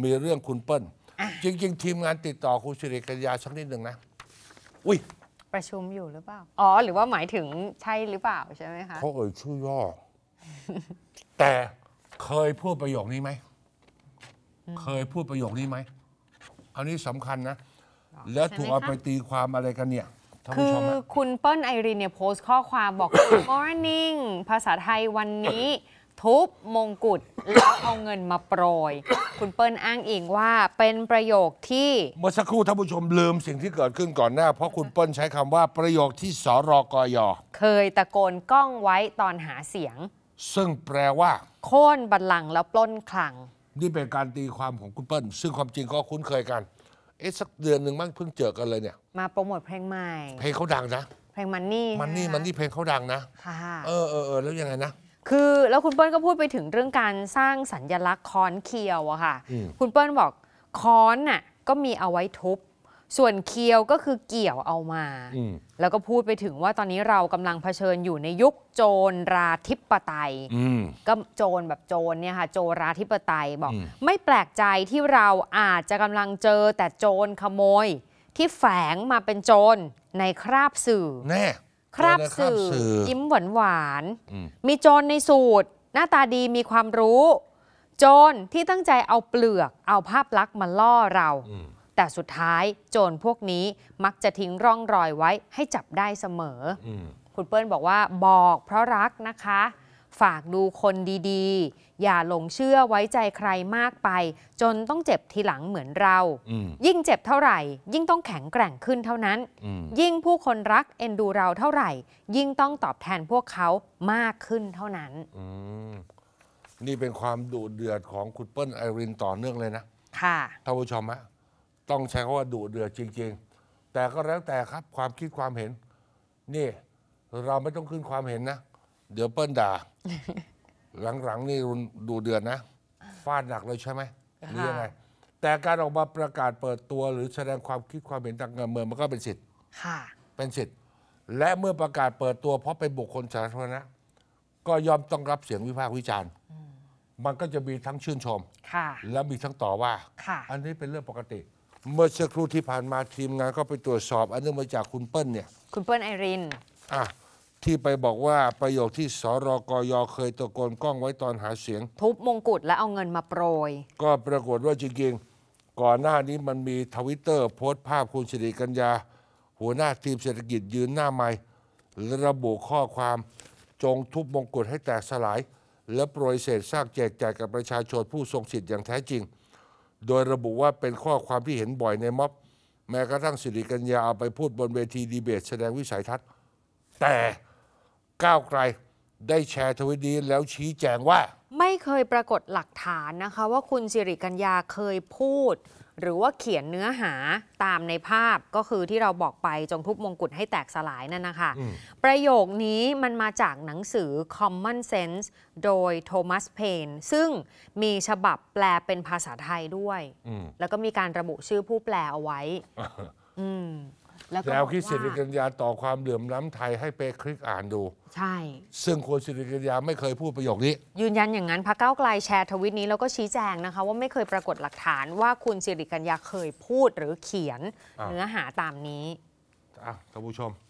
มีเรื่องคุณเปิ้ลจริง ๆ ทีมงานติดต่อคุณสิริกัญญาสักนิดหนึ่งนะอุ้ย ประชุมอยู่หรือเปล่า อ๋อ หรือว่าหมายถึงใช่หรือเปล่า ใช่ไหมคะเขาเอ่ยชื่อย่อ แต่เคยพูดประโยคนี้ไหมเคยพูดประโยคนี้ไหม อันนี้สำคัญนะ แล้วถูกเอาไปตีความอะไรกันเนี่ยคือคุณเปิ้ลไอรินเนี่ยโพสต์ ข้อความบอก Good morning ภาษาไทยวันนี้ทุบมงกุฎแล้วเอาเงินมาโปรย คุณเปิ้ลอ้างอิงว่าเป็นประโยคที่เมื่อสักครู่ท่านผู้ชมลืมสิ่งที่เกิดขึ้นก่อนหน้า เพราะคุณเปิ้ลใช้คำว่าประโยคที่สรกยเคยตะโกนกล้องไว้ตอนหาเสียง ซึ่งแปลว่าโค่นบัลลังก์แล้วปล้นคลัง นี่เป็นการตีความของคุณเปิ้ลซึ่งความจริงก็คุ้นเคยกัน เอ๊ะสักเดือนหนึ่งมั้งเพิ่งเจอกันเลยเนี่ย มาโปรโมทเพลงใหม่เพลงเขาดังนะเพลงมันนี่ มันนี่มันนี่เพลงเขาดังนะค่ะเออเออแล้วยังไงนะคือแล้วคุณเปิ้ลก็พูดไปถึงเรื่องการสร้างสัญญลักษณ์ค้อนเคียวอะค่ะคุณเปิ้ลบอกค้อนน่ะก็มีเอาไว้ทุบส่วนเคียวก็คือเกี่ยวเอามา แล้วก็พูดไปถึงว่าตอนนี้เรากำลังเผชิญอยู่ในยุคโจรราธิปไตยก็โจรแบบโจรเนี่ยค่ะโจรราธิปไตยบอกอมไม่แปลกใจที่เราอาจจะกำลังเจอแต่โจรขโมย ที่แฝงมาเป็นโจรในคราบสื่อแน่คราบสื่อยิ้มหวานหวาน มีโจรในสูตร หน้าตาดีมีความรู้ โจรที่ตั้งใจเอาเปลือก เอาภาพลักษณ์มาล่อเรา แต่สุดท้ายโจรพวกนี้มักจะทิ้งร่องรอยไว้ให้จับได้เสมอ คุณเปิ้ลบอกว่าบอกเพราะรักนะคะฝากดูคนดีๆ อย่าหลงเชื่อไว้ใจใครมากไป จนต้องเจ็บทีหลังเหมือนเรา ยิ่งเจ็บเท่าไหร่ ยิ่งต้องแข็งแกร่งขึ้นเท่านั้น ยิ่งผู้คนรักเอ็นดูเราเท่าไหร่ ยิ่งต้องตอบแทนพวกเขามากขึ้นเท่านั้น นี่เป็นความดุเดือดของคุณเปิ้ลไอรินต่อเนื่องเลยนะ ค่ะท่านผู้ชมะต้องใช้คำว่าดุเดือดจริง ๆ แต่ก็แล้วแต่ครับ ความคิดความเห็น นี่เราไม่ต้องขึ้นความเห็นนะเดี๋ยวเปิ้ลด่าหลังๆนี่รุนดูเดือนนะฟาดหนักเลยใช่ไหมหรือยังไงแต่การออกมาประกาศเปิดตัวหรือแสดงความคิดความเห็นทางการเมืองมันก็เป็นสิทธิ์ค่ะเป็นสิทธิ์และเมื่อประกาศเปิดตัวเพราะเป็นบุคคลสาธารณะก็ยอมต้องรับเสียงวิพากษ์วิจารณ์มันก็จะมีทั้งชื่นชมค่ะและมีทั้งต่อว่าค่ะ อันนี้เป็นเรื่องปกติ เมื่อสักครู่ที่ผ่านมาทีมงานก็ไปตรวจสอบอันเนื่องมาจากคุณเปิ้ลเนี่ยคุณเปิ้ลไอรินอ่ะที่ไปบอกว่าประโยคที่สรกยเคยตะโกนกล้องไว้ตอนหาเสียง ทุบมงกุฎและเอาเงินมาโปรย ก็ปรากฏว่าจริงๆ ก่อนหน้านี้มันมีทวิตเตอร์โพสต์ภาพคุณสิริกัญญา หัวหน้าทีมเศรษฐกิจยืนหน้าไม้ระบุข้อความจงทุบมงกุฎให้แตกสลาย และโปรยเศษซากแจกจกกับประชาชนผู้ทรงสิทธิ์อย่างแท้จริง โดยระบุว่าเป็นข้อความที่เห็นบ่อยในม็อบแม้กระทั่งสิริกัญญาเอาไปพูดบนเวทีดีเบตแสดงวิสัยทัศน์แต่ก้าวไกลได้แชร์ทวิตนี้แล้วชี้แจงว่า ไม่เคยปรากฏหลักฐานนะคะ ว่าคุณสิริกัญญาเคยพูด หรือว่าเขียนเนื้อหาตามในภาพก็คือที่เราบอกไปจงทุบมงกุฎให้แตกสลายนั่นนะคะ ประโยคนี้มันมาจากหนังสือ Common Sense โดยโทมัสเพนซึ่งมีฉบับแปลเป็นภาษาไทยด้วย แล้วก็มีการระบุชื่อผู้แปลเอาไว้แล้วแนวคิดสิริกัญญาต่อความ เหลื่อมล้ำไทยให้ไปคลิกอ่านดู ใช่ ซึ่งคุณสิริกัญญาไม่เคยพูดประโยคนี้ ยืนยันอย่างนั้น พระเก้าไกลแชร์ทวิตนี้แล้วก็ชี้แจงนะคะว่าไม่เคยปรากฏหลักฐาน ว่าคุณสิริกัญญาเคยพูดหรือเขียนเนื้อหาตามนี้อท่านผู้ชม